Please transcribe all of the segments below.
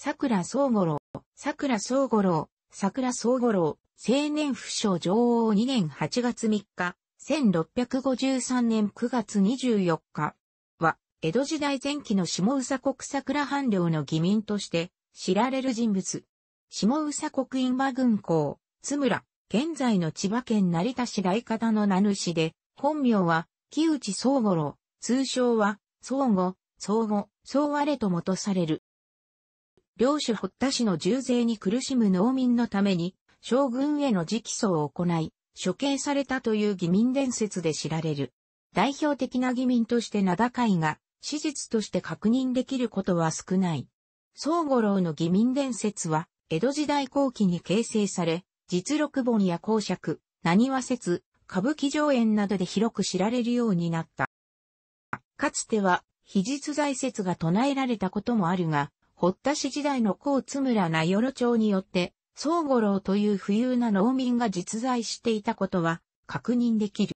桜総五郎、桜総五郎、桜総五郎、青年不詳女王2年8月3日、1653年9月24日は、江戸時代前期の下宇佐国桜藩領の義民として知られる人物。下宇佐国院馬軍港、津村、現在の千葉県成田市大方の名主で、本名は、木内総五郎、通称は、総五、総五、総和れともとされる。領主堀田氏の重税に苦しむ農民のために、将軍への直訴を行い、処刑されたという義民伝説で知られる。代表的な義民として名高いが、史実として確認できることは少ない。宗五郎の義民伝説は、江戸時代後期に形成され、実録本や公爵、何話説、歌舞伎上演などで広く知られるようになった。かつては、秘実在説が唱えられたこともあるが、堀田氏時代の高津村名路町によって、宗五郎という富裕な農民が実在していたことは確認できる。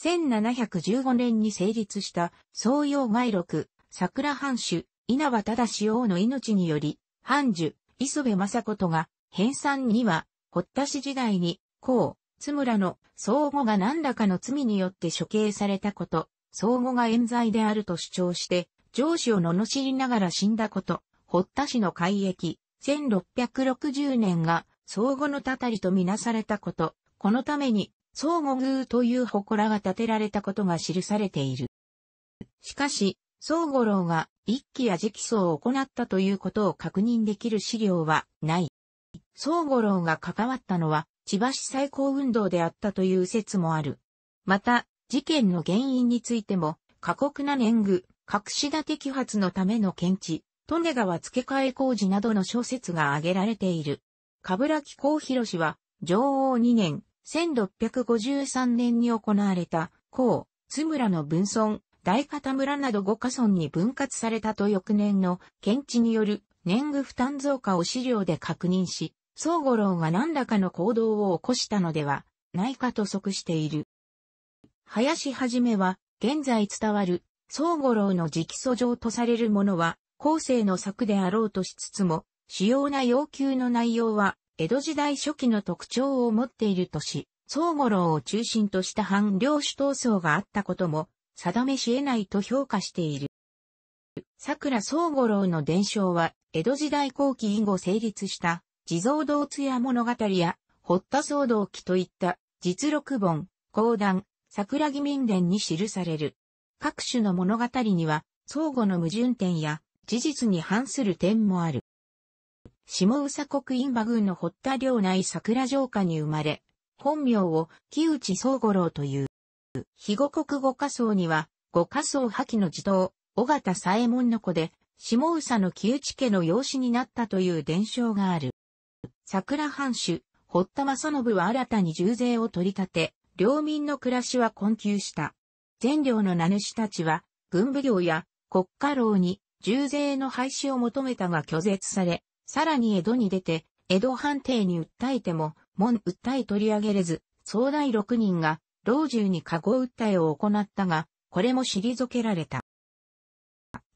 1715年に成立した宗洋外録、桜藩主、稲葉忠王の命により、藩主、磯部正子とが、編纂には、堀田氏時代に、こ津村の相互が何らかの罪によって処刑されたこと、相互が冤罪であると主張して、上司を罵りながら死んだこと、堀田氏の改役、1660年が相互のたたりとみなされたこと、このために相互宮という祠が建てられたことが記されている。しかし、相互郎が一期や直訴を行ったということを確認できる資料はない。相互郎が関わったのは千葉市最高運動であったという説もある。また、事件の原因についても過酷な年貢、隠し立て揮発のための検知、利根川付け替え工事などの小説が挙げられている。かぶらきこうひは、上王2年、1653年に行われた、甲、津村の分村、大方村など5カ村に分割されたと翌年の検知による年貢負担増加を資料で確認し、宗五郎が何らかの行動を起こしたのではないかと即している。林はじめは、現在伝わる宗五郎の直訴状とされるものは、後世の作であろうとしつつも、主要な要求の内容は、江戸時代初期の特徴を持っているとし、宗五郎を中心とした反領主闘争があったことも、定めし得ないと評価している。桜宗五郎の伝承は、江戸時代後期以後成立した、地蔵道津屋物語や、堀田騒動記といった、実録本、講談、桜木民伝に記される。各種の物語には相互の矛盾点や事実に反する点もある。下佐国印馬郡の堀田領内桜城下に生まれ、本名を木内宗五郎という。肥後国五家層には、五家層破棄の児童、尾形左衛門の子で、下佐の木内家の養子になったという伝承がある。桜藩主、堀田正信は新たに重税を取り立て、領民の暮らしは困窮した。全領の名主たちは、軍部領や国家老に重税の廃止を求めたが拒絶され、さらに江戸に出て、江戸判定に訴えても、門訴え取り上げれず、総大6人が、老中に加護訴えを行ったが、これも退けられた。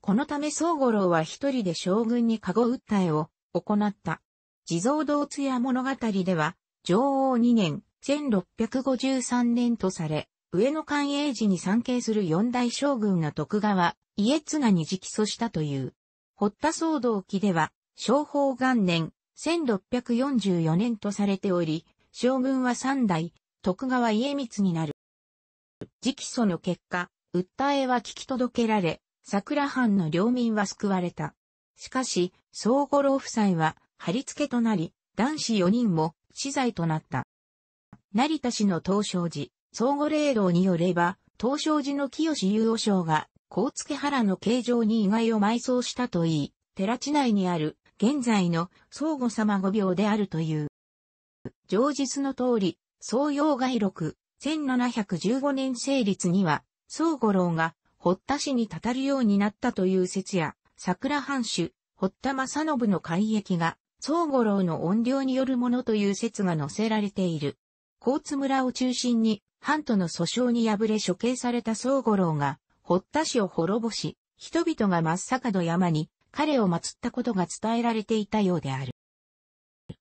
このため宗五郎は一人で将軍に加護訴えを行った。地蔵道津屋物語では、上王2年、1653年とされ、上野寛永寺に参詣する四大将軍の徳川、家綱に直訴したという。堀田騒動記では、昭法元年、1644年とされており、将軍は三代、徳川家光になる。直訴の結果、訴えは聞き届けられ、桜藩の領民は救われた。しかし、総五郎夫妻は、張り付けとなり、男子四人も死罪となった。成田氏の東照寺、相互霊道によれば、東照寺の清雄王将が、甲付原の形状に意外を埋葬したといい、寺地内にある、現在の相互様御廟であるという。上述の通り、創用外録、1715年成立には、宗五郎が、堀田氏にたるようになったという説や、桜藩主、堀田正信の改役が、宗五郎の怨霊によるものという説が載せられている。甲津村を中心に藩との訴訟に敗れ処刑された宗五郎が、堀田氏を滅ぼし、人々が真っ坂の山に彼を祀ったことが伝えられていたようである。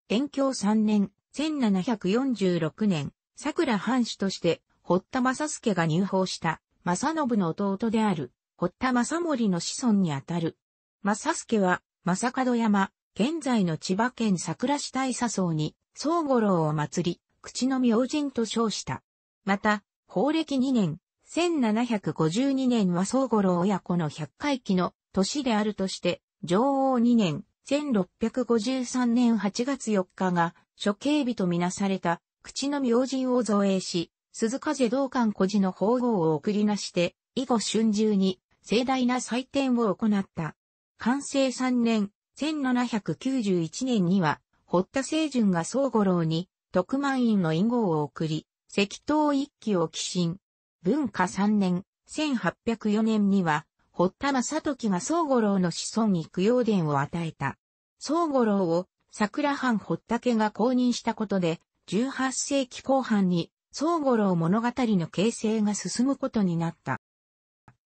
延享3年、1746年、桜藩主として、堀田正助が入法した、正信の弟である、堀田正盛の子孫にあたる。正助は、正門山、現在の千葉県桜市大佐荘に、宗五郎を祀り、口の明神と称した。また、法暦2年、1752年は宗五郎親子の100回忌の年であるとして、女王2年、1653年8月4日が処刑日とみなされた、口の明神を造営し、鈴風道館孤児の法号を送りなして、以後春秋に盛大な祭典を行った。完成3年、1791年には、堀田清順が宗五郎に、特満院の因号を送り、石刀一揆を寄進。文化三年、1804年には、堀田正時が宗五郎の子孫に供養伝を与えた。宗五郎を桜藩堀田家が公認したことで、18世紀後半に宗五郎物語の形成が進むことになった。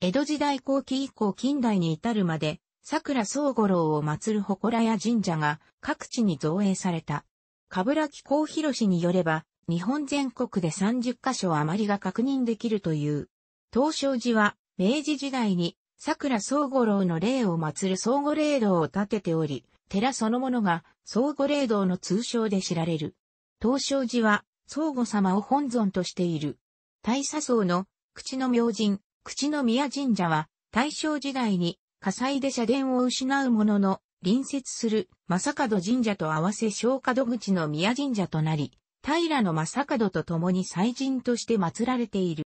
江戸時代後期以降近代に至るまで、桜宗五郎を祀る祠や神社が各地に造営された。かぶらき公広氏によれば、日本全国で30カ所余りが確認できるという。東照寺は、明治時代に、桜宗五郎の霊を祀る総五霊堂を建てており、寺そのものが、総五霊堂の通称で知られる。東照寺は、総五様を本尊としている。大佐僧の、口の明神、口の宮神社は、大正時代に、火災で社殿を失うものの、隣接する、正門神社と合わせ小門口の宮神社となり、平野正門と共に祭神として祀られている。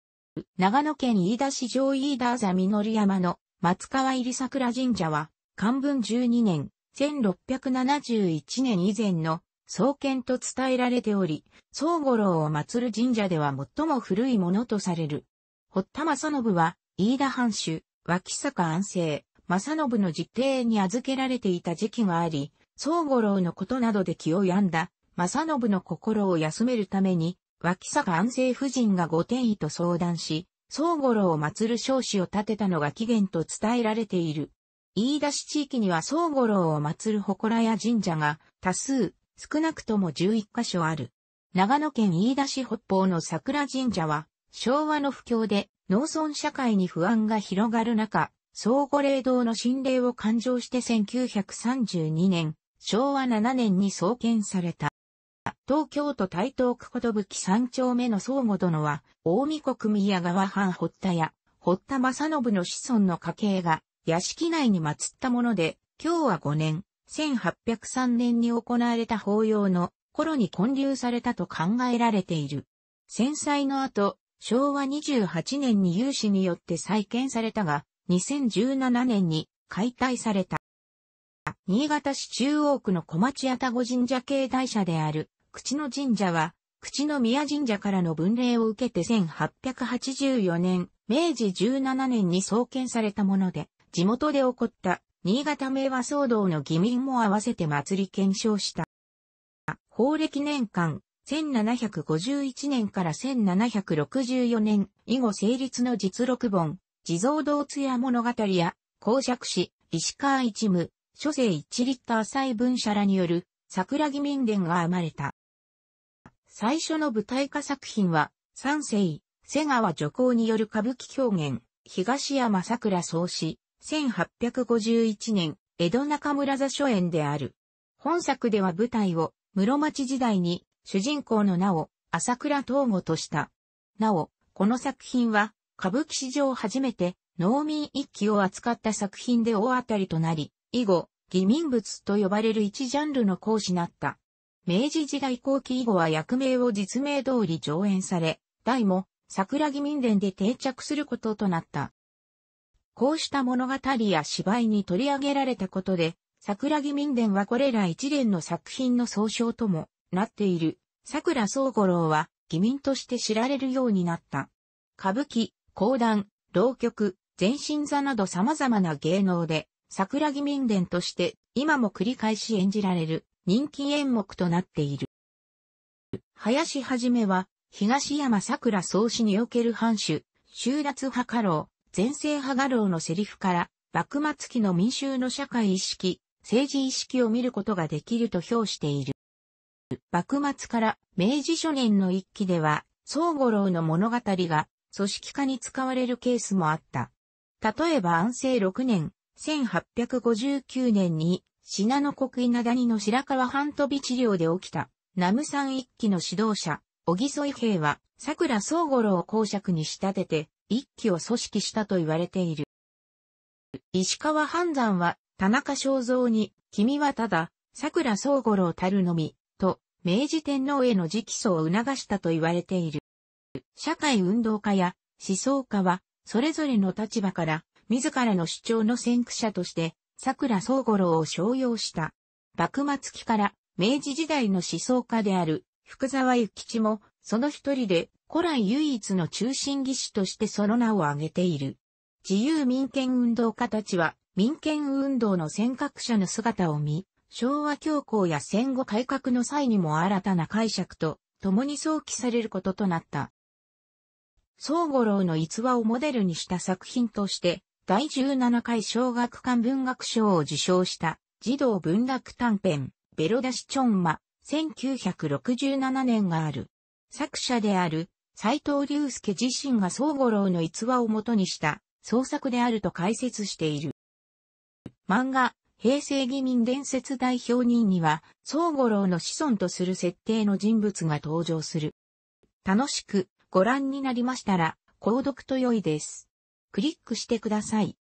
長野県飯田市上飯田座実山の松川入桜神社は、漢文12年、1671年以前の創建と伝えられており、宗五郎を祀る神社では最も古いものとされる。堀田正信は、飯田藩主、脇坂安政、正信の実弟に預けられていた時期があり、宗五郎のことなどで気を病んだ正信の心を休めるために、脇坂安政夫人が御天医と相談し、宗五郎を祀る少子を建てたのが起源と伝えられている。飯田市地域には宗五郎を祀る祠や神社が多数、少なくとも11カ所ある。長野県飯田市北方の桜神社は、昭和の不況で農村社会に不安が広がる中、総五霊堂の心霊を勘定して1932年、昭和7年に創建された。東京都台東区寿三丁目の相互殿は、大見国宮川藩堀田や、堀田正信の子孫の家系が、屋敷内に祀ったもので、今日は5年、1803年に行われた法要の頃に建立されたと考えられている。戦災の後、昭和28年に有志によって再建されたが、2017年に解体された。新潟市中央区の小町愛宕神社系大社である口の神社は、口の宮神社からの分霊を受けて1884年、明治17年に創建されたもので、地元で起こった新潟名和騒動の疑民も合わせて祭り検証した。法暦年間、1751年から1764年以後成立の実録本、地蔵堂津屋物語や、公爵史、石川一夢、諸世一リッター細文社らによる桜疑民伝が編まれた。最初の舞台化作品は、三世、瀬川助行による歌舞伎表現、東山桜創始、1851年、江戸中村座初演である。本作では舞台を、室町時代に、主人公の名を、朝倉東吾とした。なお、この作品は、歌舞伎史上初めて、農民一揆を扱った作品で大当たりとなり、以後、義民物と呼ばれる一ジャンルの講師なった。明治時代後期以後は役名を実名通り上演され、題も桜木民伝で定着することとなった。こうした物語や芝居に取り上げられたことで、桜木民伝はこれら一連の作品の総称ともなっている、桜宗五郎は、義民として知られるようになった。歌舞伎、講談、浪曲、全身座など様々な芸能で、桜木民伝として、今も繰り返し演じられる。人気演目となっている。林はじめは、東山桜創始における藩主、集奪派家老、前世派家老のセリフから、幕末期の民衆の社会意識、政治意識を見ることができると評している。幕末から明治初年の一期では、宗五郎の物語が組織化に使われるケースもあった。例えば安政6年、1859年に信濃国稲谷の白川半飛び治療で起きた、ム無山一期の指導者、小木添平は、桜宗五郎を公爵に仕立てて、一期を組織したと言われている。石川半山は、田中正造に、君はただ、桜宗五郎たるのみ、と、明治天皇への直訴を促したと言われている。社会運動家や思想家は、それぞれの立場から、自らの主張の先駆者として、桜宗五郎を商用した。幕末期から明治時代の思想家である福沢諭吉もその一人で古来唯一の中心技師としてその名を挙げている。自由民権運動家たちは民権運動の尖閣者の姿を見、昭和恐慌や戦後改革の際にも新たな解釈と共に想起されることとなった。宗五郎の逸話をモデルにした作品として、第17回小学館文学賞を受賞した児童文学短編、ベロダシチョンマ、1967年がある。作者である、斎藤隆介自身が総五郎の逸話をもとにした創作であると解説している。漫画、平成義民伝説代表人には、総五郎の子孫とする設定の人物が登場する。楽しくご覧になりましたら、購読と良いです。クリックしてください。